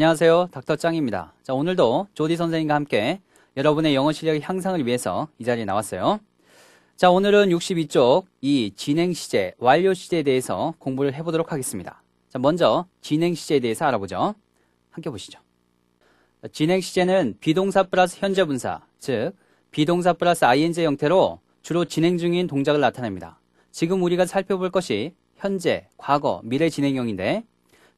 안녕하세요. 닥터짱입니다. 자, 오늘도 조디 선생님과 함께 여러분의 영어 실력 향상을 위해서 이 자리에 나왔어요. 자, 오늘은 62쪽 이 진행 시제, 완료 시제에 대해서 공부를 해보도록 하겠습니다. 자, 먼저 진행 시제에 대해서 알아보죠. 함께 보시죠. 진행 시제는 비동사 플러스 현재 분사, 즉 비동사 플러스 ing 형태로 주로 진행 중인 동작을 나타냅니다. 지금 우리가 살펴볼 것이 현재, 과거, 미래 진행형인데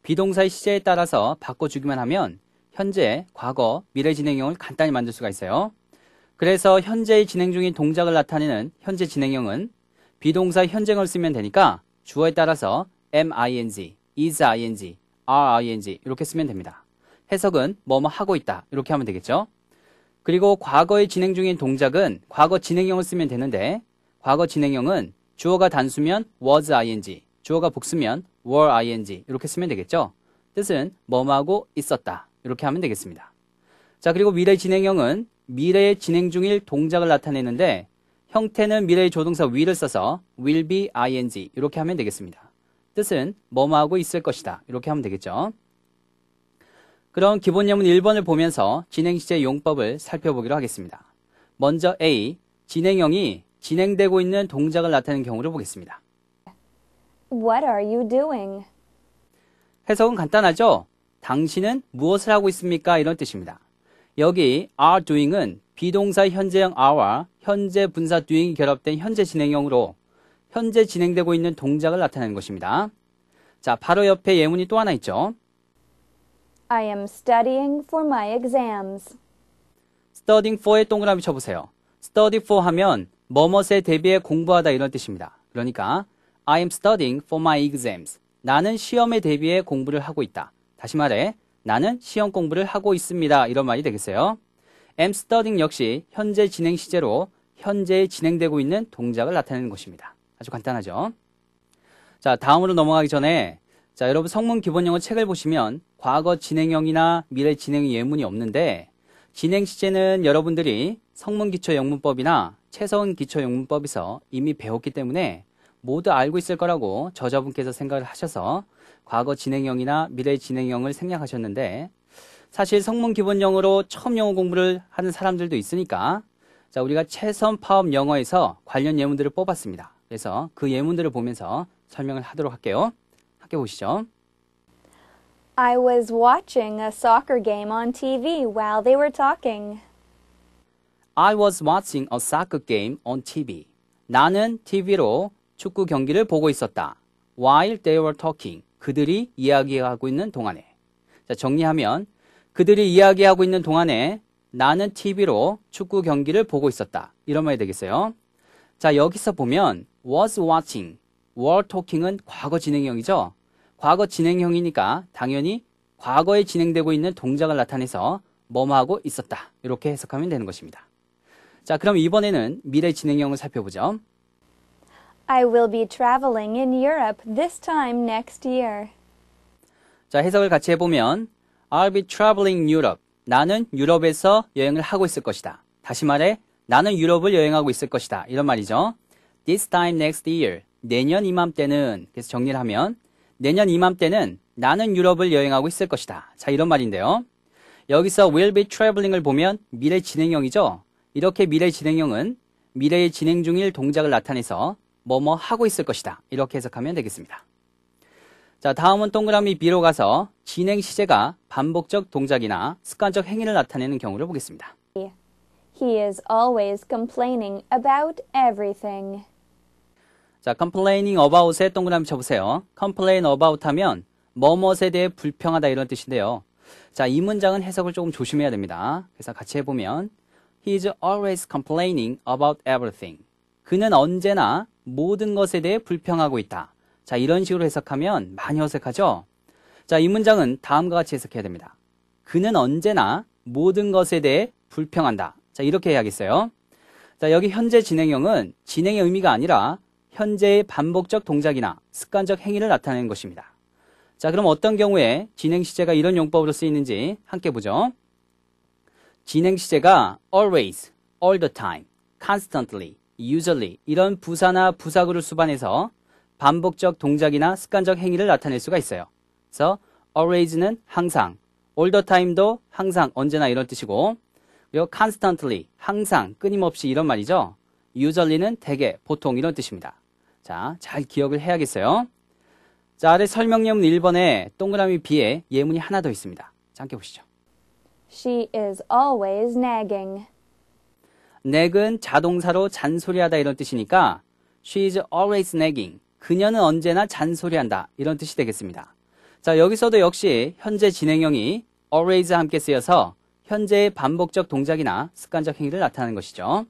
비동사의 시제에 따라서 바꿔주기만 하면 현재, 과거, 미래 진행형을 간단히 만들 수가 있어요. 그래서 현재의 진행 중인 동작을 나타내는 현재 진행형은 비동사 현재형을 쓰면 되니까 주어에 따라서 am ing, is ing, are ing 이렇게 쓰면 됩니다. 해석은 뭐뭐 하고 있다 이렇게 하면 되겠죠. 그리고 과거의 진행 중인 동작은 과거 진행형을 쓰면 되는데 과거 진행형은 주어가 단수면 was ing, 주어가 복수면 were ing 이렇게 쓰면 되겠죠. 뜻은 뭐하고 뭐 있었다 이렇게 하면 되겠습니다. 자 그리고 미래 진행형은 미래의 진행 중일 동작을 나타내는데 형태는 미래의 조동사 will을 써서 will be ing 이렇게 하면 되겠습니다. 뜻은 뭐뭐하고 있을 것이다 이렇게 하면 되겠죠. 그럼 기본 예문 1번을 보면서 진행시제 용법을 살펴보기로 하겠습니다. 먼저 A, 진행형이 진행되고 있는 동작을 나타내는 경우를 보겠습니다. What are you doing? 해석은 간단하죠? 당신은 무엇을 하고 있습니까? 이런 뜻입니다. 여기 are doing은 비동사 현재형 are와 현재 분사 doing이 결합된 현재 진행형으로 현재 진행되고 있는 동작을 나타내는 것입니다. 자, 바로 옆에 예문이 또 하나 있죠. I am studying for my exams. studying for에 동그라미 쳐보세요. study for 하면 뭐뭇에 대비해 공부하다 이런 뜻입니다. 그러니까 I am studying for my exams. 나는 시험에 대비해 공부를 하고 있다. 다시 말해, 나는 시험 공부를 하고 있습니다. 이런 말이 되겠어요. am studying 역시 현재 진행 시제로 현재 진행되고 있는 동작을 나타내는 것입니다. 아주 간단하죠. 자, 다음으로 넘어가기 전에 자, 여러분 성문 기본 형어 책을 보시면 과거 진행형이나 미래 진행 예문이 없는데 진행 시제는 여러분들이 성문 기초 영문법이나 최서은 기초 영문법에서 이미 배웠기 때문에 모두 알고 있을 거라고 저자분께서 생각을 하셔서 과거 진행형이나 미래 진행형을 생략하셨는데 사실 성문 기본형으로 처음 영어 공부를 하는 사람들도 있으니까 자 우리가 최선 파업 영어에서 관련 예문들을 뽑았습니다. 그래서 그 예문들을 보면서 설명을 하도록 할게요. 함께 보시죠. I was watching a soccer game on TV while they were talking. I was watching a soccer game on TV. 나는 TV로 축구 경기를 보고 있었다. While they were talking. 그들이 이야기하고 있는 동안에. 자, 정리하면 그들이 이야기하고 있는 동안에 나는 TV로 축구 경기를 보고 있었다. 이런 말이 되겠어요. 자, 여기서 보면 was watching, were talking은 과거 진행형이죠. 과거 진행형이니까 당연히 과거에 진행되고 있는 동작을 나타내서 뭐뭐하고 있었다. 이렇게 해석하면 되는 것입니다. 자, 그럼 이번에는 미래 진행형을 살펴보죠. I will be traveling in Europe this time next year. 자, 해석을 같이 해보면 I'll be traveling Europe. 나는 유럽에서 여행을 하고 있을 것이다. 다시 말해, 나는 유럽을 여행하고 있을 것이다. 이런 말이죠. This time next year. 내년 이맘때는, 그래서 정리를 하면, 내년 이맘때는 나는 유럽을 여행하고 있을 것이다. 자, 이런 말인데요. 여기서 will be traveling을 보면 미래 진행형이죠. 이렇게 미래 진행형은 미래의 진행 중일 동작을 나타내서 뭐뭐 하고 있을 것이다. 이렇게 해석하면 되겠습니다. 자, 다음은 동그라미 B로 가서 진행 시제가 반복적 동작이나 습관적 행위를 나타내는 경우를 보겠습니다. He is always complaining about everything. 자, complaining about에 동그라미 쳐보세요. complain about 하면 뭐뭐에 대해 불평하다 이런 뜻인데요. 자, 이 문장은 해석을 조금 조심해야 됩니다. 그래서 같이 해보면 He is always complaining about everything. 그는 언제나 모든 것에 대해 불평하고 있다. 자, 이런 식으로 해석하면 많이 어색하죠? 자, 이 문장은 다음과 같이 해석해야 됩니다. 그는 언제나 모든 것에 대해 불평한다. 자, 이렇게 해야겠어요. 자, 여기 현재 진행형은 진행의 의미가 아니라 현재의 반복적 동작이나 습관적 행위를 나타내는 것입니다. 자, 그럼 어떤 경우에 진행 시제가 이런 용법으로 쓰이는지 함께 보죠. 진행 시제가 always, all the time, constantly, usually 이런 부사나 부사구를 수반해서 반복적 동작이나 습관적 행위를 나타낼 수가 있어요. 그래서 always는 항상, all the time도 항상 언제나 이런 뜻이고 그리고 constantly 항상 끊임없이 이런 말이죠. usually는 대개 보통 이런 뜻입니다. 자, 잘 기억을 해야겠어요. 자, 아래 설명 예은 1번에 동그라미 B에 예문이 하나 더 있습니다. 자, 함께 보시죠. She is always nagging. neg은 자동사로 잔소리하다 이런 뜻이니까 she is always nagging. 그녀는 언제나 잔소리한다 이런 뜻이 되겠습니다. 자 여기서도 역시 현재 진행형이 always 함께 쓰여서 현재의 반복적 동작이나 습관적 행위를 나타내는 것이죠.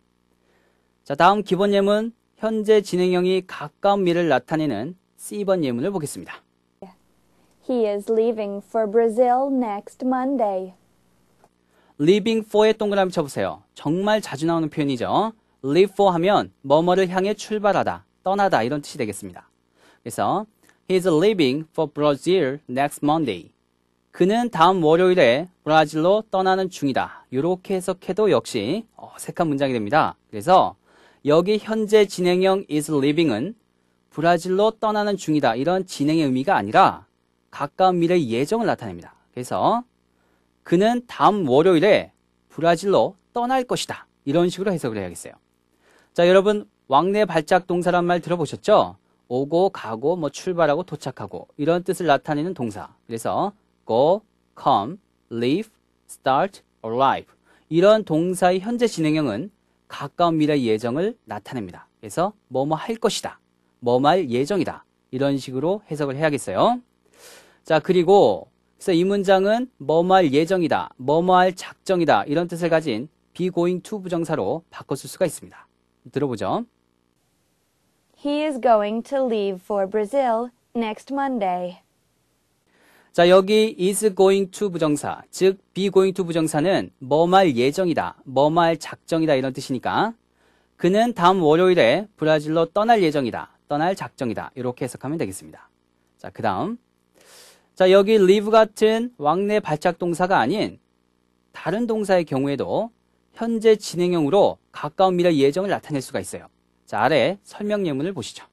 자 다음 기본 예문 현재 진행형이 가까운 미를 나타내는 C번 예문을 보겠습니다. He is leaving for Brazil next Monday. living for에 동그라미 쳐보세요. 정말 자주 나오는 표현이죠. live for 하면 뭐뭐를 향해 출발하다, 떠나다 이런 뜻이 되겠습니다. 그래서 He's leaving for Brazil next Monday. 그는 다음 월요일에 브라질로 떠나는 중이다. 이렇게 해석해도 역시 어색한 문장이 됩니다. 그래서 여기 현재 진행형 is leaving은 브라질로 떠나는 중이다. 이런 진행의 의미가 아니라 가까운 미래 의 예정을 나타냅니다. 그래서 그는 다음 월요일에 브라질로 떠날 것이다. 이런 식으로 해석을 해야겠어요. 자, 여러분 왕래 발작 동사란 말 들어보셨죠? 오고 가고 뭐 출발하고 도착하고 이런 뜻을 나타내는 동사. 그래서 go, come, leave, start, arrive 이런 동사의 현재 진행형은 가까운 미래 예정을 나타냅니다. 그래서 뭐뭐 뭐 할 것이다. 뭐뭐 뭐 할 예정이다. 이런 식으로 해석을 해야겠어요. 자, 그리고 그래서 이 문장은 뭐뭐할 예정이다, 뭐뭐할 작정이다 이런 뜻을 가진 be going to 부정사로 바꿨을 수가 있습니다. 들어보죠. He is going to leave for Brazil next Monday. 자, 여기 is going to 부정사, 즉 be going to 부정사는 뭐 말 예정이다, 뭐 말 작정이다 이런 뜻이니까 그는 다음 월요일에 브라질로 떠날 예정이다, 떠날 작정이다 이렇게 해석하면 되겠습니다. 자, 그 다음 자, 여기 live 같은 왕래 발작 동사가 아닌 다른 동사의 경우에도 현재 진행형으로 가까운 미래 예정을 나타낼 수가 있어요. 자, 아래 설명 예문을 보시죠.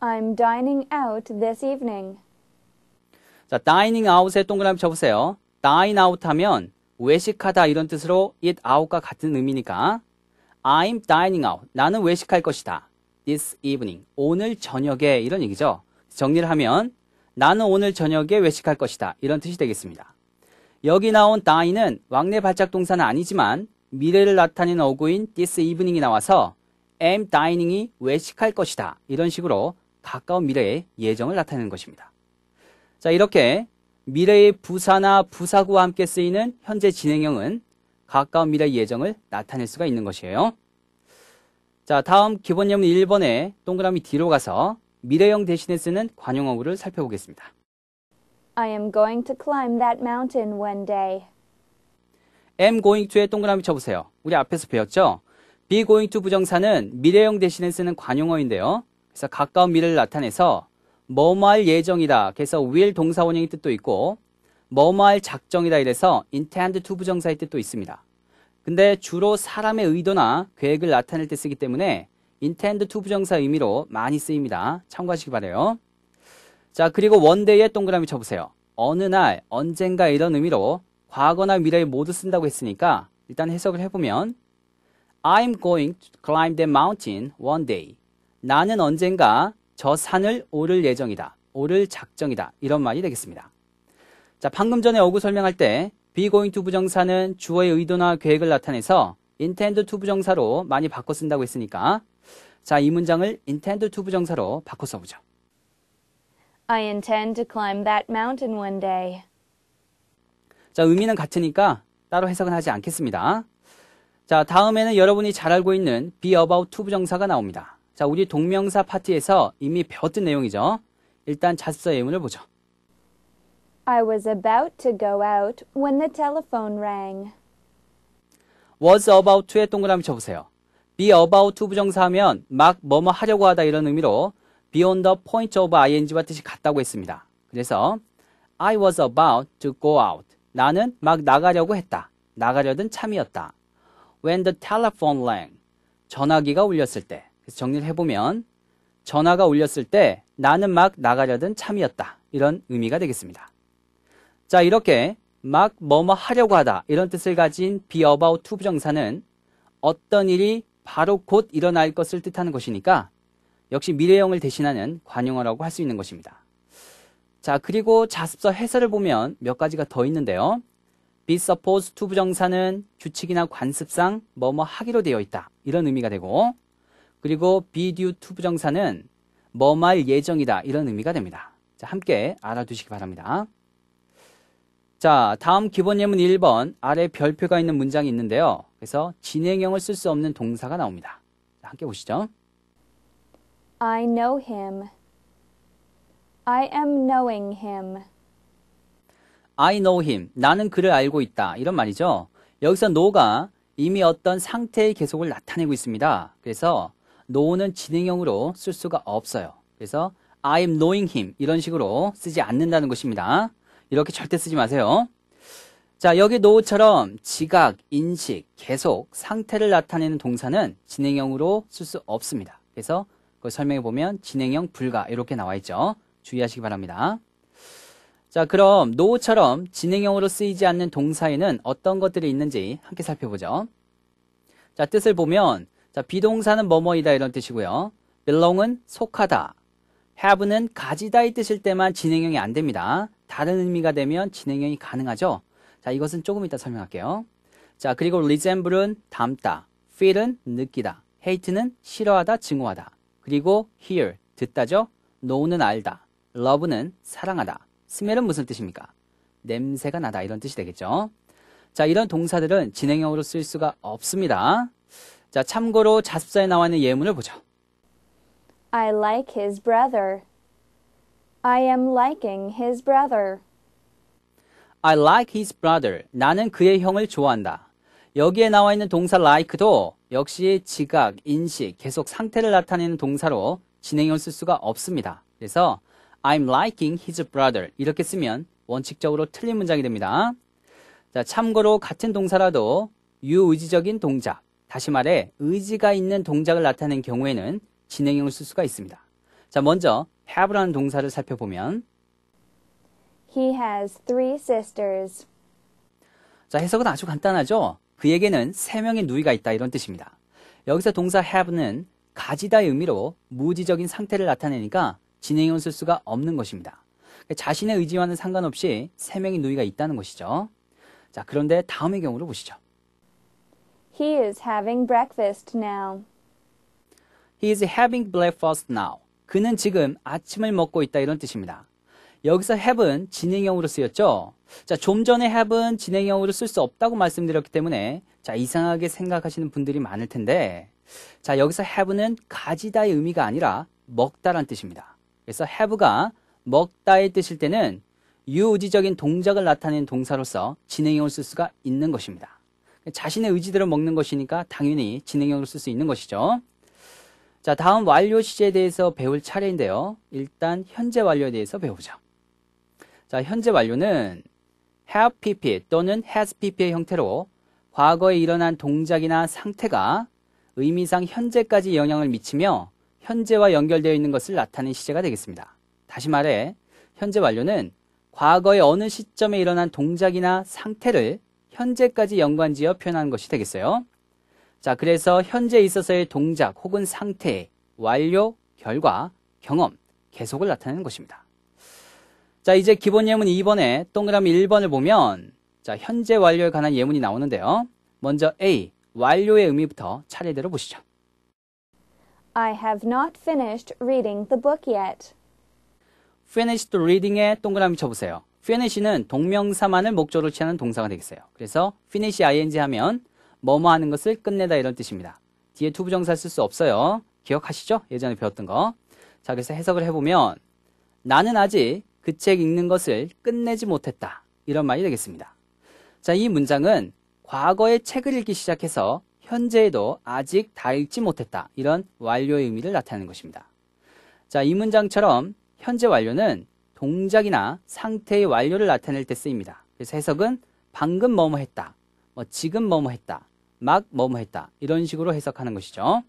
I'm dining out this evening. 자, dining out에 동그라미 쳐보세요. dine out 하면 외식하다 이런 뜻으로 eat out과 같은 의미니까 I'm dining out. 나는 외식할 것이다. This evening. 오늘 저녁에 이런 얘기죠. 정리를 하면 나는 오늘 저녁에 외식할 것이다. 이런 뜻이 되겠습니다. 여기 나온 다이는 왕래 발작 동사는 아니지만 미래를 나타낸 어구인 this evening이 나와서 am dining이 외식할 것이다. 이런 식으로 가까운 미래의 예정을 나타내는 것입니다. 자, 이렇게 미래의 부사나 부사구와 함께 쓰이는 현재 진행형은 가까운 미래 의 예정을 나타낼 수가 있는 것이에요. 자, 다음 기본예문 1번에 동그라미 뒤로 가서 미래형 대신에 쓰는 관용어구를 살펴보겠습니다. I am going to climb that mountain one day. am going to에 동그라미 쳐보세요. 우리 앞에서 배웠죠? be going to 부정사는 미래형 대신에 쓰는 관용어인데요. 그래서 가까운 미래를 나타내서 뭐뭐 할 예정이다. 그래서 will 동사원형의 뜻도 있고 뭐뭐 할 작정이다 이래서 intend to 부정사의 뜻도 있습니다. 근데 주로 사람의 의도나 계획을 나타낼 때 쓰기 때문에 인텐 t 투 n 부정사 의미로 많이 쓰입니다. 참고하시기 바래요. 자, 그리고 원데이에 동그라미 쳐보세요. 어느 날, 언젠가 이런 의미로 과거나 미래에 모두 쓴다고 했으니까 일단 해석을 해보면 I'm going to climb the mountain one day. 나는 언젠가 저 산을 오를 예정이다. 오를 작정이다. 이런 말이 되겠습니다. 자, 방금 전에 어구 설명할 때 be going to 부정사는 주어의 의도나 계획을 나타내서 intend to 부정사로 많이 바꿔 쓴다고 했으니까 자, 이 문장을 intend to 부정사로 바꿔 써보죠. I intend to climb that mountain one day. 자, 의미는 같으니까 따로 해석은 하지 않겠습니다. 자, 다음에는 여러분이 잘 알고 있는 be about to 부정사가 나옵니다. 자, 우리 동명사 파트에서 이미 배웠던 내용이죠. 일단 자습서 예문을 보죠. I was about to go out when the telephone rang. was about to에 동그라미 쳐보세요. be about 부정사하면 막 뭐뭐 하려고 하다 이런 의미로 beyond the point of ing와 뜻이 같다고 했습니다. 그래서 I was about to go out. 나는 막 나가려고 했다. 나가려던 참이었다. When the telephone rang. 전화기가 울렸을 때. 그래서 정리를 해보면 전화가 울렸을 때 나는 막 나가려던 참이었다. 이런 의미가 되겠습니다. 자, 이렇게 막 뭐뭐 하려고 하다 이런 뜻을 가진 be about to 부정사는 어떤 일이 바로 곧 일어날 것을 뜻하는 것이니까 역시 미래형을 대신하는 관용어라고 할 수 있는 것입니다. 자, 그리고 자습서 해설을 보면 몇 가지가 더 있는데요. be supposed to 부정사는 규칙이나 관습상 뭐뭐 하기로 되어 있다. 이런 의미가 되고 그리고 be due to 부정사는 뭐말 예정이다. 이런 의미가 됩니다. 자, 함께 알아두시기 바랍니다. 자, 다음 기본 예문 1번 아래 별표가 있는 문장이 있는데요. 그래서 진행형을 쓸 수 없는 동사가 나옵니다. 함께 보시죠. I know him. I am knowing him. I know him. 나는 그를 알고 있다. 이런 말이죠. 여기서 know가 이미 어떤 상태의 계속을 나타내고 있습니다. 그래서 know는 진행형으로 쓸 수가 없어요. 그래서 I am knowing him 이런 식으로 쓰지 않는다는 것입니다. 이렇게 절대 쓰지 마세요. 자, 여기 노우처럼 지각, 인식, 계속, 상태를 나타내는 동사는 진행형으로 쓸 수 없습니다. 그래서 그 설명해 보면 진행형 불가 이렇게 나와 있죠. 주의하시기 바랍니다. 자, 그럼 노우처럼 진행형으로 쓰이지 않는 동사에는 어떤 것들이 있는지 함께 살펴보죠. 자, 뜻을 보면 자, 비동사는 뭐뭐이다 이런 뜻이고요. belong은 속하다. have는 가지다의 뜻일 때만 진행형이 안 됩니다. 다른 의미가 되면 진행형이 가능하죠. 자, 이것은 조금 이따 설명할게요. 자, 그리고 resemble은 닮다, feel은 느끼다, hate는 싫어하다, 증오하다. 그리고 hear, 듣다죠? know는 알다, love는 사랑하다, smell은 무슨 뜻입니까? 냄새가 나다 이런 뜻이 되겠죠. 자, 이런 동사들은 진행형으로 쓸 수가 없습니다. 자, 참고로 자습서에 나와 있는 예문을 보죠. I like his brother. I am liking his brother. I like his brother. 나는 그의 형을 좋아한다. 여기에 나와 있는 동사 like도 역시 지각, 인식, 계속 상태를 나타내는 동사로 진행형을 쓸 수가 없습니다. 그래서 I'm liking his brother 이렇게 쓰면 원칙적으로 틀린 문장이 됩니다. 자, 참고로 같은 동사라도 유의지적인 동작, 다시 말해 의지가 있는 동작을 나타낸 경우에는 진행형을 쓸 수가 있습니다. 자, 먼저 have라는 동사를 살펴보면 He has three sisters. 자, 해석은 아주 간단하죠? 그에게는 세 명의 누이가 있다 이런 뜻입니다. 여기서 동사 have는 가지다의 의미로 무지적인 상태를 나타내니까 진행연수 수가 없는 것입니다. 자신의 의지와는 상관없이 세 명의 누이가 있다는 것이죠. 자, 그런데 다음의 경우를 보시죠. He is having breakfast now. He is having breakfast now. 그는 지금 아침을 먹고 있다 이런 뜻입니다. 여기서 have는 진행형으로 쓰였죠. 자, 좀 전에 have는 진행형으로 쓸 수 없다고 말씀드렸기 때문에 자, 이상하게 생각하시는 분들이 많을 텐데 자, 여기서 have는 가지다의 의미가 아니라 먹다란 뜻입니다. 그래서 have가 먹다의 뜻일 때는 유의지적인 동작을 나타내는 동사로서 진행형을 쓸 수가 있는 것입니다. 자신의 의지대로 먹는 것이니까 당연히 진행형으로 쓸 수 있는 것이죠. 자, 다음 완료 시제에 대해서 배울 차례인데요. 일단 현재 완료에 대해서 배우죠. 자, 현재 완료는 have PP 또는 has PP의 형태로 과거에 일어난 동작이나 상태가 의미상 현재까지 영향을 미치며 현재와 연결되어 있는 것을 나타낸 시제가 되겠습니다. 다시 말해 현재 완료는 과거의 어느 시점에 일어난 동작이나 상태를 현재까지 연관지어 표현하는 것이 되겠어요. 자, 그래서 현재 에 있어서의 동작 혹은 상태, 완료, 결과, 경험, 계속을 나타내는 것입니다. 자, 이제 기본 예문 2번에 동그라미 1번을 보면 자, 현재 완료에 관한 예문이 나오는데요. 먼저 A, 완료의 의미부터 차례대로 보시죠. I have not finished reading the book yet. finished reading에 동그라미 쳐보세요. finish는 동명사만을 목적으로 취하는 동사가 되겠어요. 그래서 finish ing 하면 뭐뭐 하는 것을 끝내다 이런 뜻입니다. 뒤에 투부정사 쓸 수 없어요. 기억하시죠? 예전에 배웠던 거. 자, 그래서 해석을 해보면 나는 아직 그책 읽는 것을 끝내지 못했다. 이런 말이 되겠습니다. 자, 이 문장은 과거에 책을 읽기 시작해서 현재에도 아직 다 읽지 못했다. 이런 완료의 의미를 나타내는 것입니다. 자, 이 문장처럼 현재 완료는 동작이나 상태의 완료를 나타낼 때 쓰입니다. 그래서 해석은 방금 뭐뭐 했다, 뭐 지금 뭐뭐 했다, 막 뭐뭐 했다 이런 식으로 해석하는 것이죠.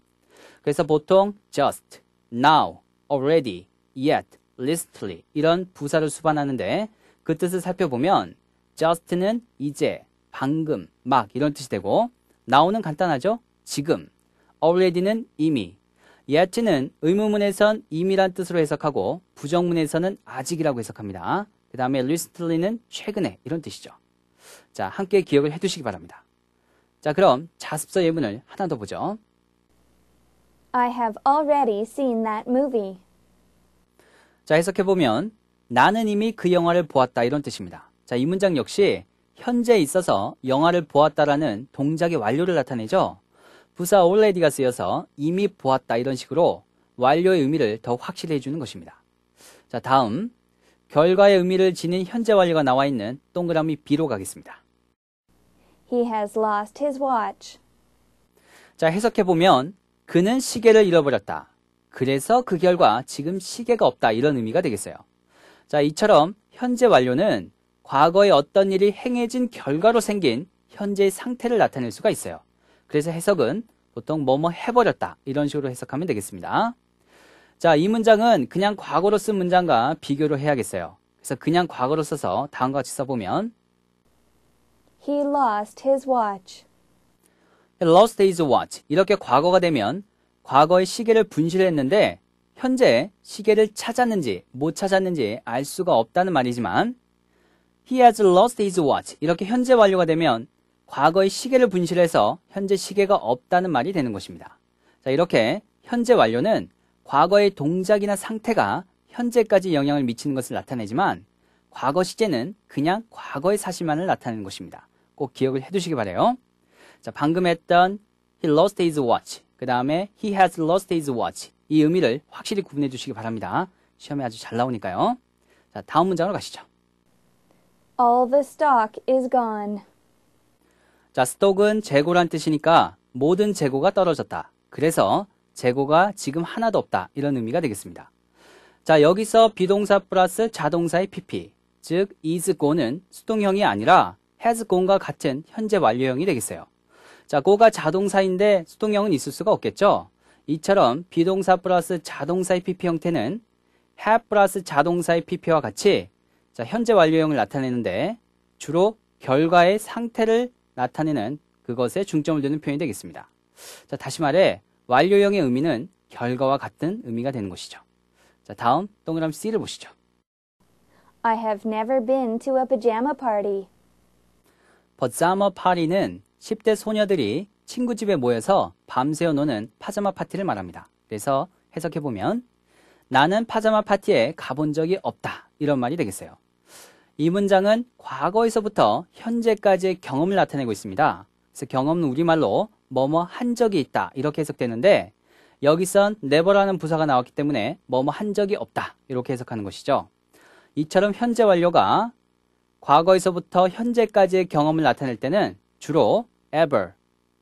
그래서 보통 just, now, already, yet listly 이런 부사를 수반하는데 그 뜻을 살펴보면 just는 이제, 방금, 막 이런 뜻이 되고 now는 간단하죠? 지금, already는 이미, yet는 의무문에선 이미란 뜻으로 해석하고 부정문에서는 아직이라고 해석합니다. 그 다음에 recently는 최근에 이런 뜻이죠. 자, 함께 기억을 해두시기 바랍니다. 자, 그럼 자습서 예문을 하나 더 보죠. I have already seen that movie. 자, 해석해보면 나는 이미 그 영화를 보았다 이런 뜻입니다. 자, 이 문장 역시 현재에 있어서 영화를 보았다라는 동작의 완료를 나타내죠. 부사 already가 쓰여서 이미 보았다 이런 식으로 완료의 의미를 더 확실히 해주는 것입니다. 자, 다음 결과의 의미를 지닌 현재 완료가 나와 있는 동그라미 B로 가겠습니다. He has lost his watch. 자, 해석해 보면 그는 시계를 잃어버렸다. 그래서 그 결과 지금 시계가 없다 이런 의미가 되겠어요. 자, 이처럼 현재 완료는 과거에 어떤 일이 행해진 결과로 생긴 현재의 상태를 나타낼 수가 있어요. 그래서 해석은 보통 뭐뭐 해버렸다 이런 식으로 해석하면 되겠습니다. 자, 이 문장은 그냥 과거로 쓴 문장과 비교를 해야겠어요. 그래서 그냥 과거로 써서 다음과 같이 써보면 He lost his watch. He lost his watch. 이렇게 과거가 되면 과거의 시계를 분실했는데 현재 시계를 찾았는지 못 찾았는지 알 수가 없다는 말이지만 he has lost his watch 이렇게 현재 완료가 되면 과거의 시계를 분실해서 현재 시계가 없다는 말이 되는 것입니다. 자, 이렇게 현재 완료는 과거의 동작이나 상태가 현재까지 영향을 미치는 것을 나타내지만 과거 시제는 그냥 과거의 사실만을 나타내는 것입니다. 꼭 기억을 해 두시기 바래요. 자, 방금 했던 he lost his watch 그 다음에 he has lost his watch. 이 의미를 확실히 구분해 주시기 바랍니다. 시험에 아주 잘 나오니까요. 자, 다음 문장으로 가시죠. All the stock is gone. 자, stock은 재고란 뜻이니까 모든 재고가 떨어졌다. 그래서 재고가 지금 하나도 없다. 이런 의미가 되겠습니다. 자, 여기서 비동사 플러스 자동사의 PP, 즉 is go는 수동형이 아니라 has gone과 같은 현재 완료형이 되겠어요. 자, 고가 자동사인데 수동형은 있을 수가 없겠죠. 이처럼 비동사 플러스 자동사의 PP 형태는 have 플러스 자동사의 PP와 같이 자, 현재 완료형을 나타내는데 주로 결과의 상태를 나타내는 그것에 중점을 두는 표현이 되겠습니다. 자, 다시 말해 완료형의 의미는 결과와 같은 의미가 되는 것이죠. 자, 다음 동그라미 C를 보시죠. I have never been to a pajama party. p a j a m 는 10대 소녀들이 친구 집에 모여서 밤새워 노는 파자마 파티를 말합니다. 그래서 해석해보면 나는 파자마 파티에 가본 적이 없다. 이런 말이 되겠어요. 이 문장은 과거에서부터 현재까지의 경험을 나타내고 있습니다. 그래서 경험은 우리말로 뭐뭐 한 적이 있다. 이렇게 해석되는데 여기선 never라는 부사가 나왔기 때문에 뭐뭐 한 적이 없다. 이렇게 해석하는 것이죠. 이처럼 현재 완료가 과거에서부터 현재까지의 경험을 나타낼 때는 주로 ever,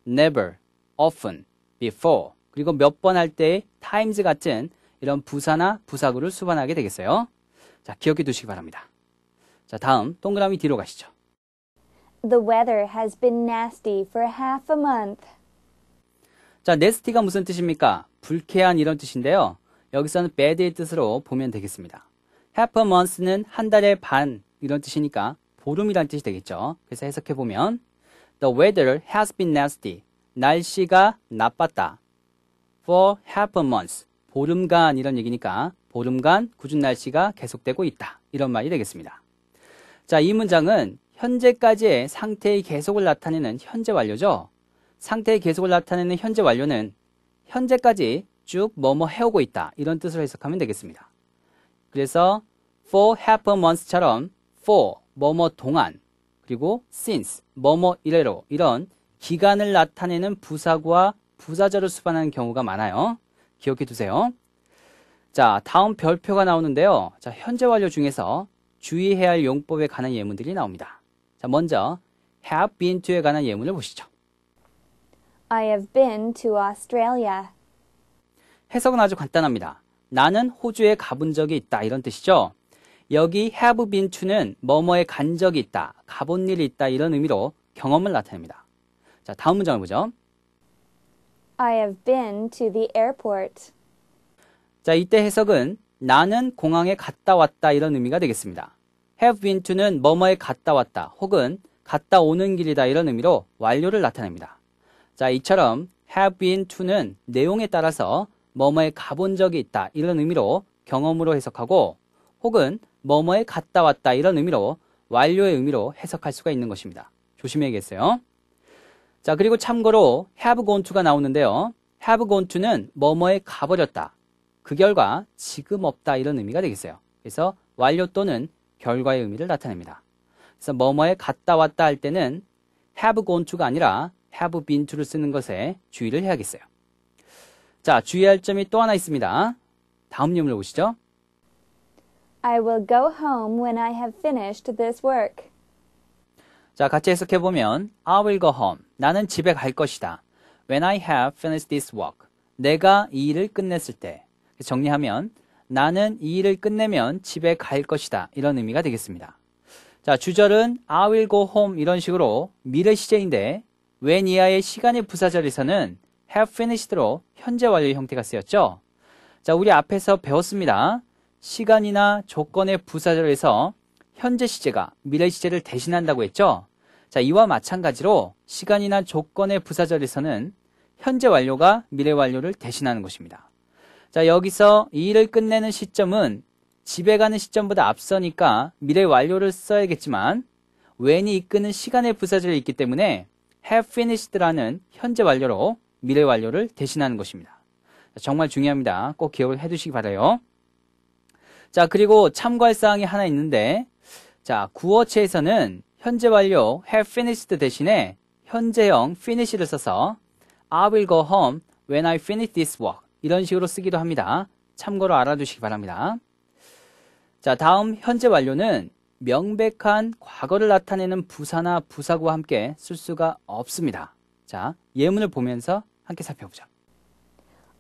never, often, before 그리고 몇 번 할 때의 times 같은 이런 부사나 부사구를 수반하게 되겠어요. 자, 기억해 두시기 바랍니다. 자, 다음 동그라미 뒤로 가시죠. The weather has been nasty for half a month. 자, nasty가 무슨 뜻입니까? 불쾌한 이런 뜻인데요. 여기서는 bad의 뜻으로 보면 되겠습니다. half a month는 한 달의 반 이런 뜻이니까 보름이란 뜻이 되겠죠. 그래서 해석해 보면 The weather has been nasty. 날씨가 나빴다. For half a month. 보름간 이런 얘기니까 보름간 궂은 날씨가 계속되고 있다. 이런 말이 되겠습니다. 자, 이 문장은 현재까지의 상태의 계속을 나타내는 현재 완료죠. 상태의 계속을 나타내는 현재 완료는 현재까지 쭉 뭐뭐 해오고 있다. 이런 뜻으로 해석하면 되겠습니다. 그래서 for half a month처럼 for 뭐뭐 동안 그리고 since, 뭐뭐 이래로 이런 기간을 나타내는 부사구와 부사절를 수반하는 경우가 많아요. 기억해 두세요. 자, 다음 별표가 나오는데요. 자, 현재 완료 중에서 주의해야 할 용법에 관한 예문들이 나옵니다. 자, 먼저 have been to에 관한 예문을 보시죠. I have been to Australia. 해석은 아주 간단합니다. 나는 호주에 가본 적이 있다 이런 뜻이죠. 여기 have been to는 뭐뭐에 간 적이 있다, 가본 일이 있다 이런 의미로 경험을 나타냅니다. 자, 다음 문장을 보죠. I have been to the airport. 자, 이때 해석은 나는 공항에 갔다 왔다 이런 의미가 되겠습니다. have been to는 뭐뭐에 갔다 왔다 혹은 갔다 오는 길이다 이런 의미로 완료를 나타냅니다. 자, 이처럼 have been to는 내용에 따라서 뭐뭐에 가본 적이 있다 이런 의미로 경험으로 해석하고 혹은 뭐뭐에 갔다 왔다 이런 의미로 완료의 의미로 해석할 수가 있는 것입니다. 조심해야겠어요. 자, 그리고 참고로 have gone to가 나오는데요. have gone to는 뭐뭐에 가버렸다. 그 결과 지금 없다 이런 의미가 되겠어요. 그래서 완료 또는 결과의 의미를 나타냅니다. 그래서 뭐뭐에 갔다 왔다 할 때는 have gone to가 아니라 have been to를 쓰는 것에 주의를 해야겠어요. 자, 주의할 점이 또 하나 있습니다. 다음 예문을 보시죠. I will go home when I have finished this work. 자, 같이 해석해 보면 I will go home. 나는 집에 갈 것이다. When I have finished this work. 내가 이 일을 끝냈을 때. 정리하면 나는 이 일을 끝내면 집에 갈 것이다. 이런 의미가 되겠습니다. 자, 주절은 I will go home 이런 식으로 미래 시제인데 when 이하의 시간의 부사절에서는 have finished로 현재 완료 형태가 쓰였죠. 자, 우리 앞에서 배웠습니다. 시간이나 조건의 부사절에서 현재 시제가 미래 시제를 대신한다고 했죠. 자, 이와 마찬가지로 시간이나 조건의 부사절에서는 현재 완료가 미래 완료를 대신하는 것입니다. 자, 여기서 이 일을 끝내는 시점은 집에 가는 시점보다 앞서니까 미래 완료를 써야겠지만 when이 이끄는 시간의 부사절이 있기 때문에 have finished라는 현재 완료로 미래 완료를 대신하는 것입니다. 정말 중요합니다. 꼭 기억을 해두시기 바라요. 자, 그리고 참고할 사항이 하나 있는데, 자, 구어체에서는 현재 완료 have finished 대신에 현재형 finish를 써서 I will go home when I finish this work 이런 식으로 쓰기도 합니다. 참고로 알아두시기 바랍니다. 자, 다음 현재 완료는 명백한 과거를 나타내는 부사나 부사구와 함께 쓸 수가 없습니다. 자, 예문을 보면서 함께 살펴보죠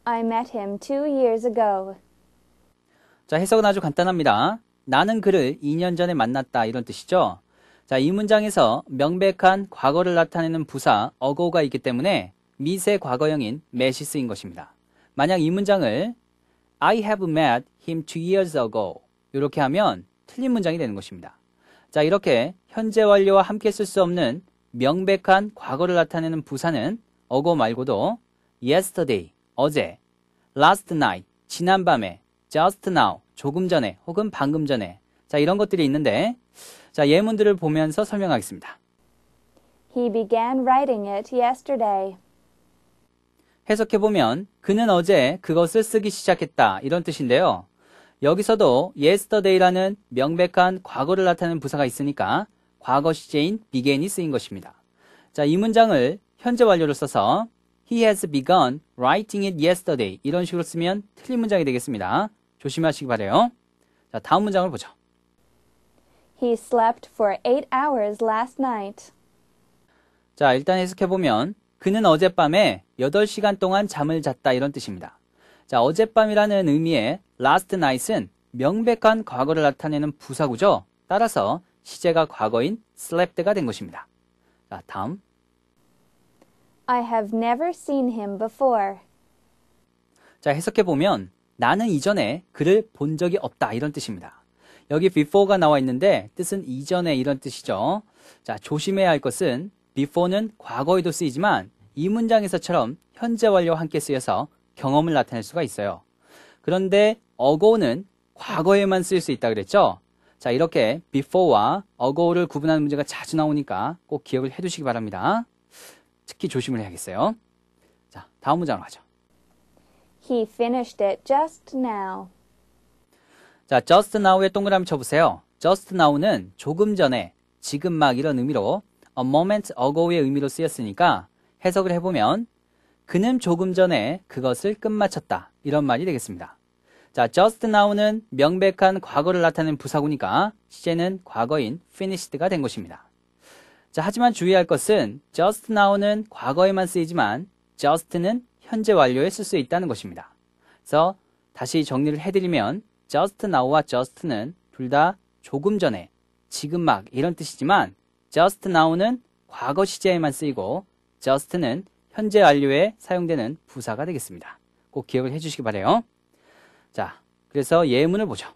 I met him two years ago. 자, 해석은 아주 간단합니다. 나는 그를 2년 전에 만났다. 이런 뜻이죠. 자, 이 문장에서 명백한 과거를 나타내는 부사 어거가 있기 때문에 미세 과거형인 메시스인 것입니다. 만약 이 문장을 I have met him two years ago 이렇게 하면 틀린 문장이 되는 것입니다. 자, 이렇게 현재 완료와 함께 쓸 수 없는 명백한 과거를 나타내는 부사는 어거 말고도 yesterday, 어제, last night, 지난밤에, just now, 조금 전에 혹은 방금 전에 자 이런 것들이 있는데 자 예문들을 보면서 설명하겠습니다. He began writing it yesterday. 해석해 보면 그는 어제 그것을 쓰기 시작했다 이런 뜻인데요. 여기서도 yesterday라는 명백한 과거를 나타내는 부사가 있으니까 과거 시제인 began이 쓰인 것입니다. 자, 이 문장을 현재 완료로 써서 he has begun writing it yesterday 이런 식으로 쓰면 틀린 문장이 되겠습니다. 조심하시기 바래요. 자, 다음 문장을 보죠. He slept for e hours last night. 자, 일단 해석해보면, 그는 어젯밤에 8시간 동안 잠을 잤다 이런 뜻입니다. 자, 어젯밤이라는 의미의 last night은 명백한 과거를 나타내는 부사구죠. 따라서 시제가 과거인 slept가 된 것입니다. 자, 다음. I have never seen him before. 자, 해석해보면, 나는 이전에 그를 본 적이 없다. 이런 뜻입니다. 여기 before가 나와 있는데 뜻은 이전에 이런 뜻이죠. 자, 조심해야 할 것은 before는 과거에도 쓰이지만 이 문장에서처럼 현재 완료와 함께 쓰여서 경험을 나타낼 수가 있어요. 그런데 어고는 과거에만 쓰일 수 있다 그랬죠? 자, 이렇게 before와 어고를 구분하는 문제가 자주 나오니까 꼭 기억을 해 두시기 바랍니다. 특히 조심을 해야겠어요. 자, 다음 문장으로 가죠. He finished it just now. 자, just now에 동그라미 쳐보세요. just now는 조금 전에, 지금 막 이런 의미로 a moment ago의 의미로 쓰였으니까 해석을 해보면 그는 조금 전에 그것을 끝마쳤다. 이런 말이 되겠습니다. 자, just now는 명백한 과거를 나타내는 부사구니까 시제는 과거인 finished가 된 것입니다. 자, 하지만 주의할 것은 just now는 과거에만 쓰이지만 just는 현재 완료에 쓸 수 있다는 것입니다. 그래서 다시 정리를 해드리면 just now와 just는 둘 다 조금 전에, 지금 막 이런 뜻이지만 just now는 과거 시제에만 쓰이고 just는 현재 완료에 사용되는 부사가 되겠습니다. 꼭 기억을 해주시기 바래요. 자, 그래서 예문을 보죠.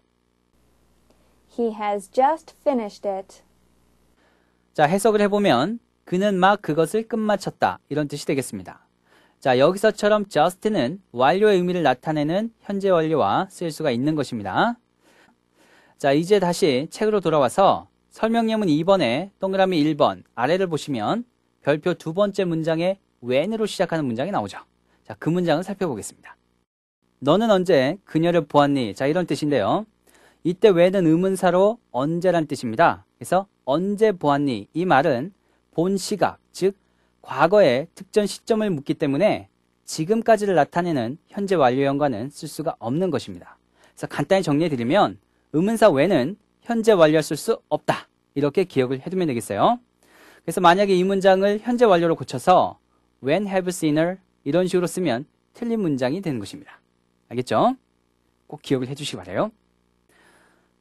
He has just finished it. 자, 해석을 해보면 그는 막 그것을 끝마쳤다 이런 뜻이 되겠습니다. 자, 여기서처럼 just는 완료의 의미를 나타내는 현재 완료와 쓰일 수가 있는 것입니다. 자, 이제 다시 책으로 돌아와서 설명 예문 2번에 동그라미 1번 아래를 보시면 별표 두 번째 문장에 when으로 시작하는 문장이 나오죠. 자, 그 문장을 살펴보겠습니다. 너는 언제 그녀를 보았니? 자, 이런 뜻인데요. 이때 when은 의문사로 언제란 뜻입니다. 그래서 언제 보았니? 이 말은 본 시각, 즉 과거의 특정 시점을 묻기 때문에 지금까지를 나타내는 현재 완료형과는 쓸 수가 없는 것입니다. 그래서 간단히 정리해드리면 의문사 외는 현재 완료할 수 없다. 이렇게 기억을 해두면 되겠어요. 그래서 만약에 이 문장을 현재 완료로 고쳐서 when have seen을 이런 식으로 쓰면 틀린 문장이 되는 것입니다. 알겠죠? 꼭 기억을 해주시기 바래요.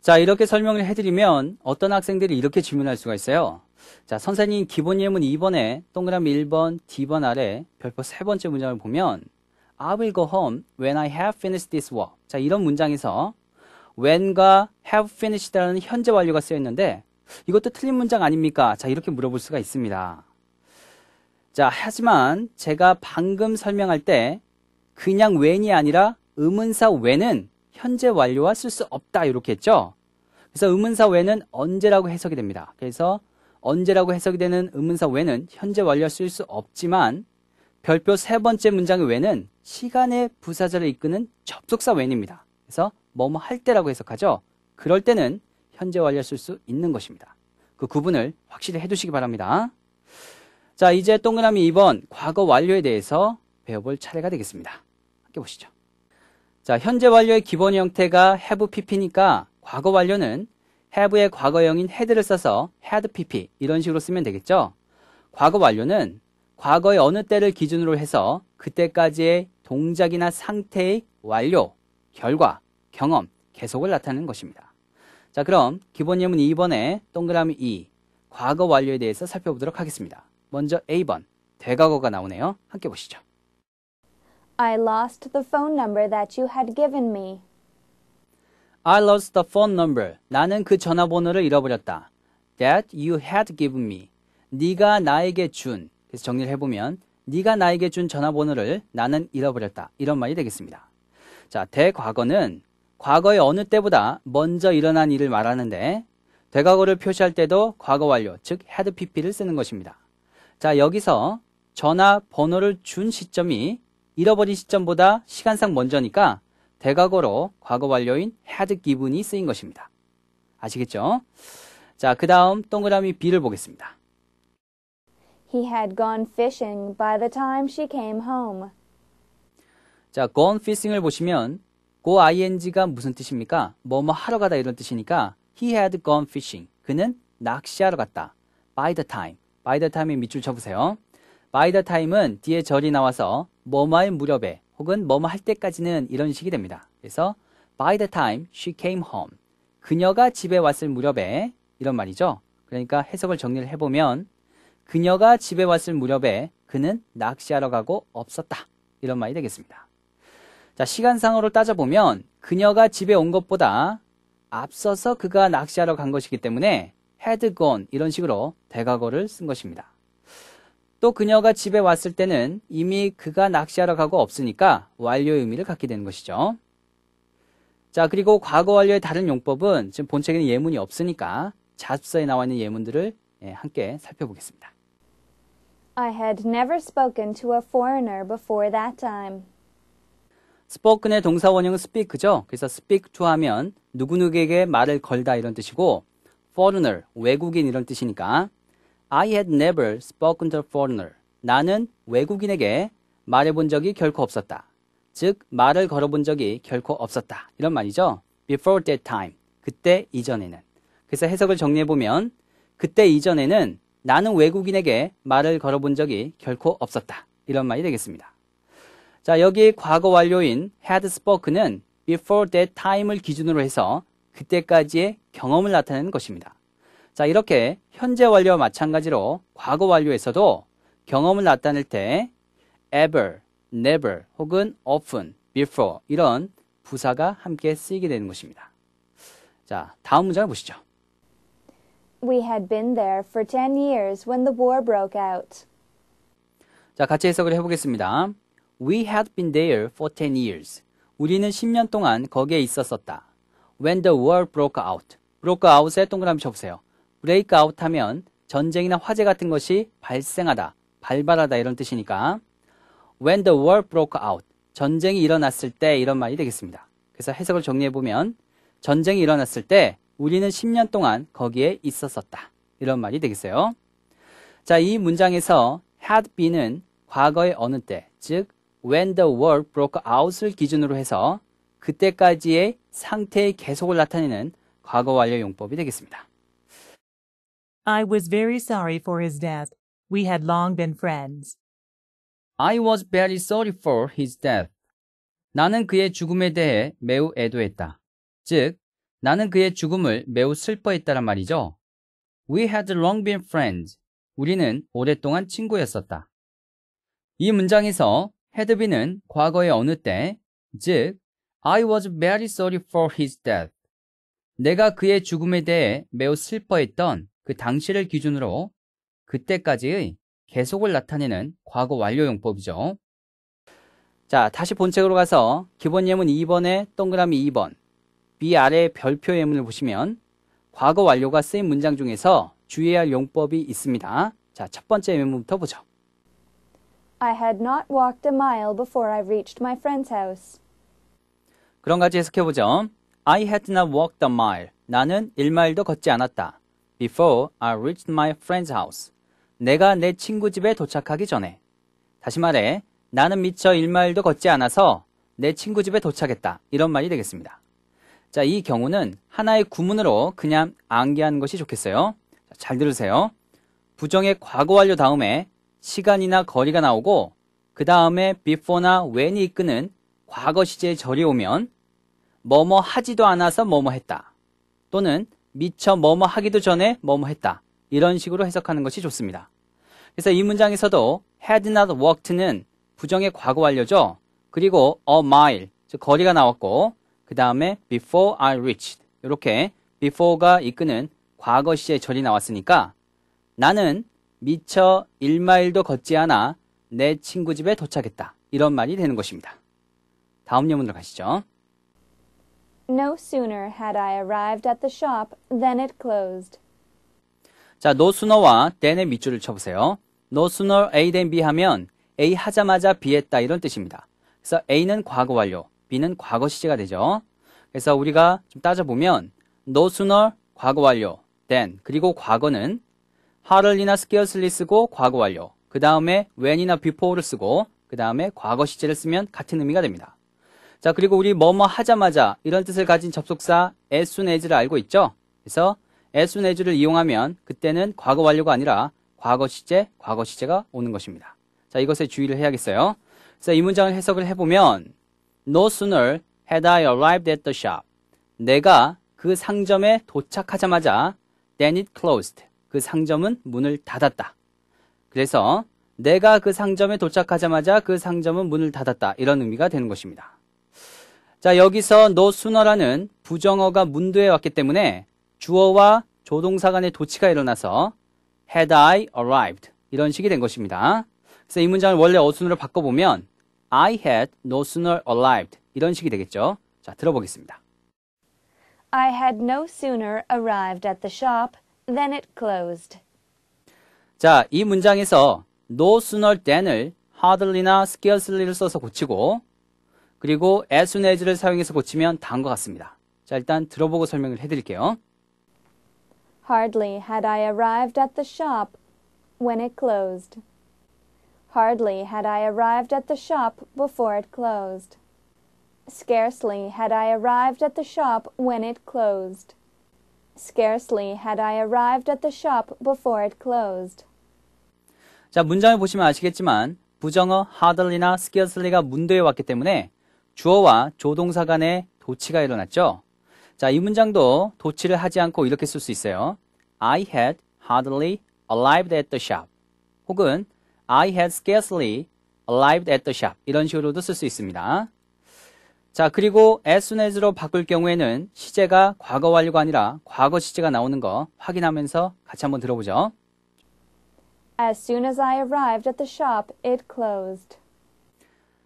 자 이렇게 설명을 해드리면 어떤 학생들이 이렇게 질문할 수가 있어요. 자, 선생님 기본 예문 2번에 동그라미 1번, D번 아래 별표 세 번째 문장을 보면 I will go home when I have finished this work. 자, 이런 문장에서 when과 have finished라는 현재 완료가 쓰여 있는데 이것도 틀린 문장 아닙니까? 자, 이렇게 물어볼 수가 있습니다. 자, 하지만 제가 방금 설명할 때 그냥 when이 아니라 의문사 when은 현재 완료와 쓸 수 없다 이렇게 했죠. 그래서 의문사 when은 언제라고 해석이 됩니다. 그래서 언제라고 해석이 되는 의문사 왜는 현재 완료 쓸수 없지만 별표 세 번째 문장의 왜는 시간의 부사자를 이끄는 접속사 왜입니다. 그래서 뭐뭐 할 때라고 해석하죠. 그럴 때는 현재 완료 쓸 수 있는 것입니다. 그 구분을 확실히 해두시기 바랍니다. 자, 이제 동그라미 2번 과거 완료에 대해서 배워볼 차례가 되겠습니다. 함께 보시죠. 자, 현재 완료의 기본 형태가 have pp니까 과거 완료는 have의 과거형인 had를 써서 had pp 이런 식으로 쓰면 되겠죠. 과거 완료는 과거의 어느 때를 기준으로 해서 그때까지의 동작이나 상태의 완료, 결과, 경험, 계속을 나타내는 것입니다. 자, 그럼 기본 예문 2번에 동그라미 2, 과거 완료에 대해서 살펴보도록 하겠습니다. 먼저 A번, 대과거가 나오네요. 함께 보시죠. I lost the phone number that you had given me. I lost the phone number. 나는 그 전화번호를 잃어버렸다. That you had given me. 네가 나에게 준. 그래서 정리를 해보면 네가 나에게 준 전화번호를 나는 잃어버렸다. 이런 말이 되겠습니다. 자, 대과거는 과거의 어느 때보다 먼저 일어난 일을 말하는데 대과거를 표시할 때도 과거 완료, 즉 had pp를 쓰는 것입니다. 자, 여기서 전화 번호를 준 시점이 잃어버린 시점보다 시간상 먼저니까 대과거로 과거 완료인 had given이 쓰인 것입니다. 아시겠죠? 자, 그 다음 동그라미 B를 보겠습니다. He had gone fishing by the time she came home. 자, gone fishing을 보시면 go ing가 무슨 뜻입니까? 뭐뭐 하러 가다 이런 뜻이니까 he had gone fishing. 그는 낚시하러 갔다. by the time. by the time에 밑줄 쳐보세요. by the time은 뒤에 절이 나와서 뭐뭐의 무렵에 혹은 뭐 뭐 할 때까지는 이런 식이 됩니다. 그래서 by the time she came home 그녀가 집에 왔을 무렵에 이런 말이죠. 그러니까 해석을 정리를 해보면 그녀가 집에 왔을 무렵에 그는 낚시하러 가고 없었다. 이런 말이 되겠습니다. 자, 시간상으로 따져보면 그녀가 집에 온 것보다 앞서서 그가 낚시하러 간 것이기 때문에 had gone 이런 식으로 대과거를 쓴 것입니다. 또 그녀가 집에 왔을 때는 이미 그가 낚시하러 가고 없으니까 완료의 의미를 갖게 되는 것이죠. 자, 그리고 과거 완료의 다른 용법은 지금 본책에는 예문이 없으니까 자습서에 나와 있는 예문들을 예, 함께 살펴보겠습니다. I had never spoken to a foreigner before that time. spoken의 동사 원형은 speak죠. 그래서 speak to 하면 누구누구에게 말을 걸다 이런 뜻이고 foreigner, 외국인 이런 뜻이니까 I had never spoken to a foreigner. 나는 외국인에게 말해본 적이 결코 없었다. 즉, 말을 걸어본 적이 결코 없었다. 이런 말이죠. Before that time. 그때 이전에는. 그래서 해석을 정리해보면, 그때 이전에는 나는 외국인에게 말을 걸어본 적이 결코 없었다. 이런 말이 되겠습니다. 자, 여기 과거 완료인 had spoken은 before that time을 기준으로 해서 그때까지의 경험을 나타내는 것입니다. 자, 이렇게 현재 완료와 마찬가지로 과거 완료에서도 경험을 나타낼 때 ever, never 혹은 often, before 이런 부사가 함께 쓰이게 되는 것입니다. 자, 다음 문장을 보시죠. We had been there for 10 years when the war broke out. 자, 같이 해석을 해보겠습니다. We had been there for 10 years. 우리는 10년 동안 거기에 있었었다. When the war broke out. broke out에 동그라미 쳐보세요. 브레이크아웃 하면 전쟁이나 화재 같은 것이 발생하다, 발발하다 이런 뜻이니까 When the war broke out, 전쟁이 일어났을 때 이런 말이 되겠습니다. 그래서 해석을 정리해보면 전쟁이 일어났을 때 우리는 10년 동안 거기에 있었었다. 이런 말이 되겠어요. 자, 이 문장에서 had been은 과거의 어느 때, 즉 when the war broke out을 기준으로 해서 그때까지의 상태의 계속을 나타내는 과거 완료 용법이 되겠습니다. I was very sorry for his death. We had long been friends. I was very sorry for his death. 나는 그의 죽음에 대해 매우 애도했다. 즉, 나는 그의 죽음을 매우 슬퍼했다란 말이죠. We had long been friends. 우리는 오랫동안 친구였었다. 이 문장에서 헤드비는 과거의 어느 때, 즉, I was very sorry for his death. 내가 그의 죽음에 대해 매우 슬퍼했던 그 당시를 기준으로 그때까지의 계속을 나타내는 과거 완료 용법이죠. 자, 다시 본책으로 가서 기본 예문 2번에 동그라미 2번 위 아래 별표 예문을 보시면 과거 완료가 쓰인 문장 중에서 주의해야 할 용법이 있습니다. 자, 첫 번째 예문부터 보죠. I had not walked a mile before I reached my friend's house. 그런 가지 해석해 보죠. I had not walked a mile. 나는 1마일도 걷지 않았다. before I reached my friend's house. 내가 내 친구 집에 도착하기 전에. 다시 말해, 나는 미처 1마일도 걷지 않아서 내 친구 집에 도착했다. 이런 말이 되겠습니다. 자, 이 경우는 하나의 구문으로 그냥 암기하는 것이 좋겠어요. 잘 들으세요. 부정의 과거 완료 다음에 시간이나 거리가 나오고 그 다음에 before나 when이 이끄는 과거 시제의 절이 오면 뭐뭐 하지도 않아서 뭐뭐 했다. 또는 미처 뭐뭐 하기도 전에 뭐뭐 했다. 이런 식으로 해석하는 것이 좋습니다. 그래서 이 문장에서도 had not walked는 부정의 과거 완료죠. 그리고 a mile, 즉 거리가 나왔고 그 다음에 before I reached 이렇게 before가 이끄는 과거 시의 절이 나왔으니까 나는 미처 1마일도 걷지 않아 내 친구 집에 도착했다. 이런 말이 되는 것입니다. 다음 예문으로 가시죠. No sooner had I arrived at the shop than it closed. 자, no sooner와 than의 밑줄을 쳐보세요. no sooner A than B 하면 A 하자마자 B 했다 이런 뜻입니다. 그래서 A는 과거 완료, B는 과거 시제가 되죠. 그래서 우리가 좀 따져보면 no sooner 과거 완료, than 그리고 과거는 hardly나 scarcely 쓰고 과거 완료, 그 다음에 when이나 before를 쓰고 그 다음에 과거 시제를 쓰면 같은 의미가 됩니다. 자, 그리고 우리 뭐뭐 하자마자 이런 뜻을 가진 접속사 as soon as를 알고 있죠? 그래서 as soon as를 이용하면 그때는 과거 완료가 아니라 과거 시제, 과거 시제가 오는 것입니다. 자, 이것에 주의를 해야겠어요. 그래서 이 문장을 해석을 해보면 No sooner had I arrived at the shop. 내가 그 상점에 도착하자마자 then it closed. 그 상점은 문을 닫았다. 그래서 내가 그 상점에 도착하자마자 그 상점은 문을 닫았다. 이런 의미가 되는 것입니다. 자, 여기서 no sooner라는 부정어가 문도에 왔기 때문에 주어와 조동사 간의 도치가 일어나서 had I arrived 이런 식이 된 것입니다. 그래서 이 문장을 원래 어순으로 바꿔보면 I had no sooner arrived 이런 식이 되겠죠. 자, 들어보겠습니다. I had no sooner arrived at the shop than it closed. 자, 이 문장에서 no sooner than을 hardly나 scarcely를 써서 고치고 그리고 as soon as를 사용해서 고치면 다음과 같습니다. 자, 일단 들어보고 설명을 해드릴게요. Hardly had I arrived at the shop when it closed. Hardly had I arrived at the shop before it closed. Scarcely had I arrived at the shop when it closed. Scarcely had I arrived at the shop before it closed. 자, 문장을 보시면 아시겠지만 부정어 hardly나 scarcely가 문도에 왔기 때문에 주어와 조동사 간의 도치가 일어났죠. 자, 이 문장도 도치를 하지 않고 이렇게 쓸 수 있어요. I had hardly arrived at the shop. 혹은 I had scarcely arrived at the shop. 이런 식으로도 쓸 수 있습니다. 자, 그리고 as soon as로 바꿀 경우에는 시제가 과거 완료가 아니라 과거 시제가 나오는 거 확인하면서 같이 한번 들어보죠. As soon as I arrived at the shop, it closed.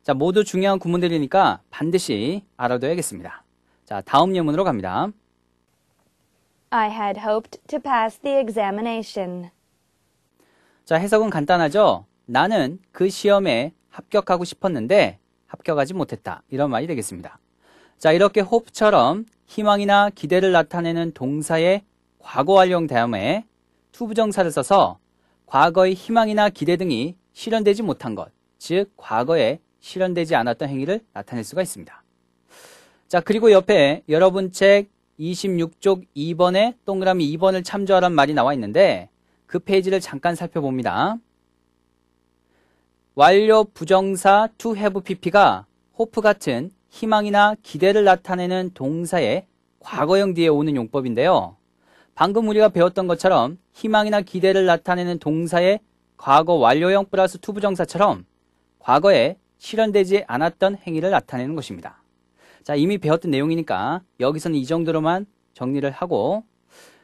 자, 모두 중요한 구문들이니까 반드시 알아둬야겠습니다. 자, 다음 예문으로 갑니다. I had hoped to pass the examination. 자, 해석은 간단하죠? 나는 그 시험에 합격하고 싶었는데 합격하지 못했다. 이런 말이 되겠습니다. 자, 이렇게 hope처럼 희망이나 기대를 나타내는 동사의 과거활용 다음에 투부정사를 써서 과거의 희망이나 기대 등이 실현되지 못한 것, 즉과거의 실현되지 않았던 행위를 나타낼 수가 있습니다. 자, 그리고 옆에 여러분 책 26쪽 2번에 동그라미 2번을 참조하라는 말이 나와 있는데 그 페이지를 잠깐 살펴봅니다. 완료 부정사 to have pp가 hope 같은 희망이나 기대를 나타내는 동사의 과거형 뒤에 오는 용법인데요. 방금 우리가 배웠던 것처럼 희망이나 기대를 나타내는 동사의 과거 완료형 플러스 투부정사처럼 과거에 실현되지 않았던 행위를 나타내는 것입니다. 자, 이미 배웠던 내용이니까 여기서는 이 정도로만 정리를 하고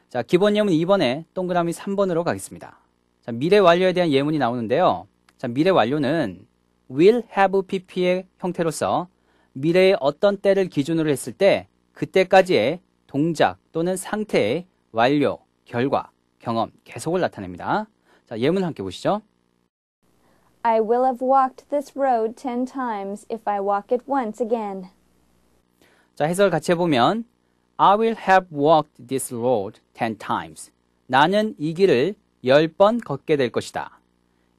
자, 기본 예문 2번에 동그라미 3번으로 가겠습니다. 자, 미래 완료에 대한 예문이 나오는데요. 자, 미래 완료는 will have pp의 형태로서 미래의 어떤 때를 기준으로 했을 때 그때까지의 동작 또는 상태의 완료, 결과, 경험, 계속을 나타냅니다. 자, 예문 함께 보시죠. I will have walked this road ten times if I walk it once again. 자, 해설 같이 해보면 I will have walked this road ten times. 나는 이 길을 열 번 걷게 될 것이다.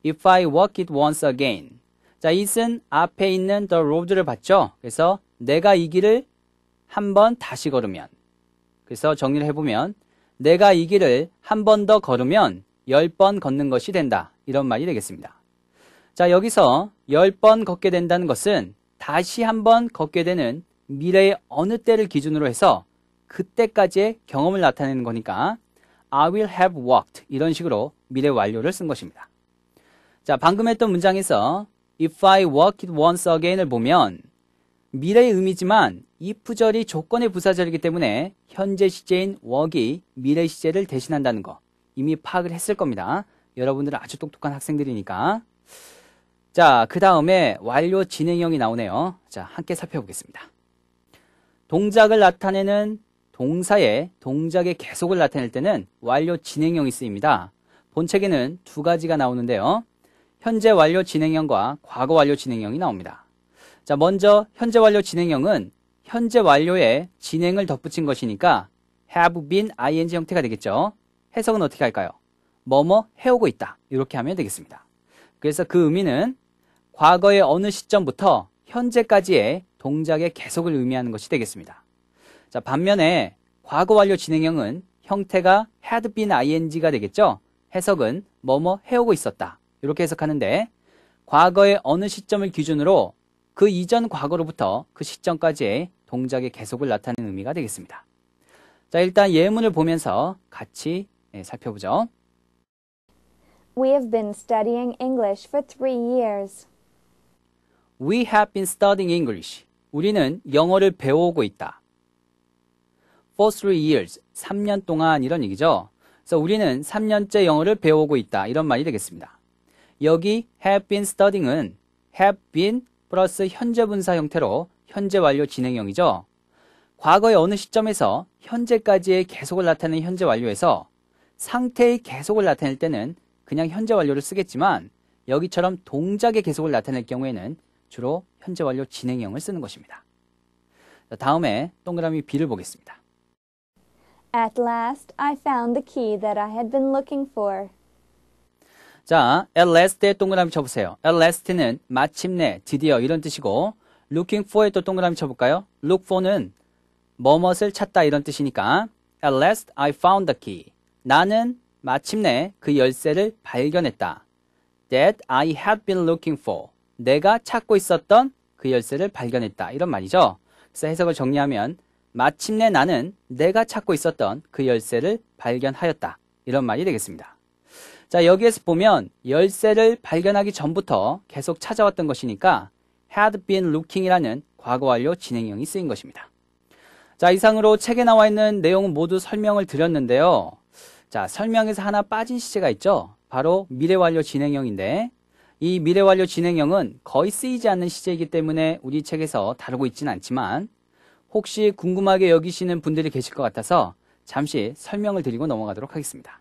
If I walk it once again. 자, 이은 앞에 있는 the road를 봤죠? 그래서 내가 이 길을 한 번 다시 걸으면. 그래서 정리를 해보면 내가 이 길을 한 번 더 걸으면 열 번 걷는 것이 된다. 이런 말이 되겠습니다. 자, 여기서 10번 걷게 된다는 것은 다시 한번 걷게 되는 미래의 어느 때를 기준으로 해서 그때까지의 경험을 나타내는 거니까 I will have walked 이런 식으로 미래 완료를 쓴 것입니다. 자, 방금 했던 문장에서 if I walk it once again을 보면 미래의 의미지만 이 부절이 조건의 부사절이기 때문에 현재 시제인 walk이 미래 시제를 대신한다는 거 이미 파악을 했을 겁니다. 여러분들은 아주 똑똑한 학생들이니까. 자, 그 다음에 완료 진행형이 나오네요. 자, 함께 살펴보겠습니다. 동작을 나타내는 동사의 동작의 계속을 나타낼 때는 완료 진행형이 쓰입니다. 본책에는 두 가지가 나오는데요. 현재 완료 진행형과 과거 완료 진행형이 나옵니다. 자, 먼저 현재 완료 진행형은 현재 완료에 진행을 덧붙인 것이니까 have been ing 형태가 되겠죠. 해석은 어떻게 할까요? 뭐뭐 해오고 있다. 이렇게 하면 되겠습니다. 그래서 그 의미는 과거의 어느 시점부터 현재까지의 동작의 계속을 의미하는 것이 되겠습니다. 자, 반면에 과거 완료 진행형은 형태가 had been ing가 되겠죠? 해석은 뭐뭐 해오고 있었다. 이렇게 해석하는데 과거의 어느 시점을 기준으로 그 이전 과거로부터 그 시점까지의 동작의 계속을 나타내는 의미가 되겠습니다. 자, 일단 예문을 보면서 같이 예, 살펴보죠. We have been studying English for three years. We have been studying English. 우리는 영어를 배우고 있다. For three years. 3년 동안 이런 얘기죠. 그래서 우리는 3년째 영어를 배우고 있다. 이런 말이 되겠습니다. 여기 have been studying은 have been 플러스 현재 분사 형태로 현재 완료 진행형이죠. 과거의 어느 시점에서 현재까지의 계속을 나타내는 현재 완료에서 상태의 계속을 나타낼 때는 그냥 현재 완료를 쓰겠지만 여기처럼 동작의 계속을 나타낼 경우에는 주로 현재 완료 진행형을 쓰는 것입니다. 다음에 동그라미 B를 보겠습니다. At last I found the key that I had been looking for. 자, at l a s t 의 동그라미 쳐보세요. at last는 마침내, 드디어 이런 뜻이고 looking f o r 의또 동그라미 쳐볼까요? look for는 뭐뭇을 찾다 이런 뜻이니까 at last I found the key. 나는 마침내 그 열쇠를 발견했다. That I had been looking for. 내가 찾고 있었던 그 열쇠를 발견했다. 이런 말이죠. 그래서 해석을 정리하면 마침내 나는 내가 찾고 있었던 그 열쇠를 발견하였다. 이런 말이 되겠습니다. 자, 여기에서 보면 열쇠를 발견하기 전부터 계속 찾아왔던 것이니까 had been looking이라는 과거 완료 진행형이 쓰인 것입니다. 자, 이상으로 책에 나와 있는 내용 모두 설명을 드렸는데요. 자, 설명에서 하나 빠진 시제가 있죠. 바로 미래 완료 진행형인데 이 미래 완료 진행형은 거의 쓰이지 않는 시제이기 때문에 우리 책에서 다루고 있지는 않지만 혹시 궁금하게 여기시는 분들이 계실 것 같아서 잠시 설명을 드리고 넘어가도록 하겠습니다.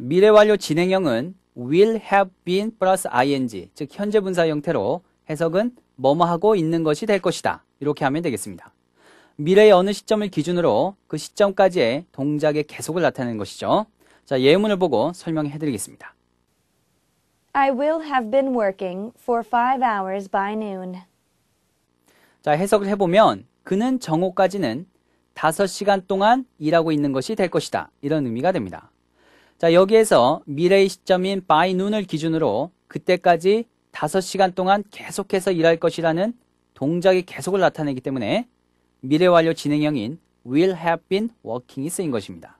미래 완료 진행형은 will have been 플러스 ing 즉 현재 분사 형태로 해석은 뭐뭐 하고 있는 것이 될 것이다. 이렇게 하면 되겠습니다. 미래의 어느 시점을 기준으로 그 시점까지의 동작의 계속을 나타내는 것이죠. 자, 예문을 보고 설명해 드리겠습니다. I will have been working for five hours by noon. 자, 해석을 해보면 그는 정오까지는 5시간 동안 일하고 있는 것이 될 것이다. 이런 의미가 됩니다. 자, 여기에서 미래의 시점인 by noon을 기준으로 그때까지 5시간 동안 계속해서 일할 것이라는 동작의 계속을 나타내기 때문에 미래완료 진행형인 will have been working이 쓰인 것입니다.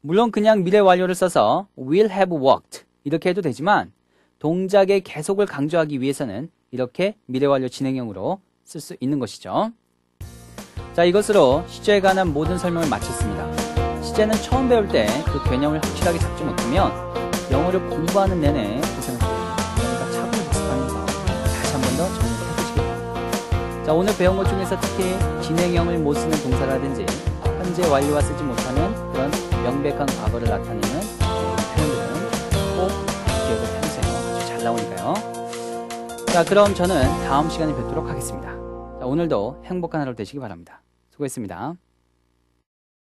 물론 그냥 미래완료를 써서 will have worked 이렇게 해도 되지만 동작의 계속을 강조하기 위해서는 이렇게 미래완료 진행형으로 쓸 수 있는 것이죠. 자 이것으로 시제에 관한 모든 설명을 마쳤습니다. 시제는 처음 배울 때 그 개념을 확실하게 잡지 못하면 영어를 공부하는 내내 자, 오늘 배운 것 중에서 특히 진행형을 못 쓰는 동사라든지 현재 완료와 쓰지 못하는 그런 명백한 과거를 나타내는 표현들은 꼭 기억을 해주세요. 아주 잘 나오니까요. 자, 그럼 저는 다음 시간에 뵙도록 하겠습니다. 자, 오늘도 행복한 하루 되시기 바랍니다. 수고했습니다.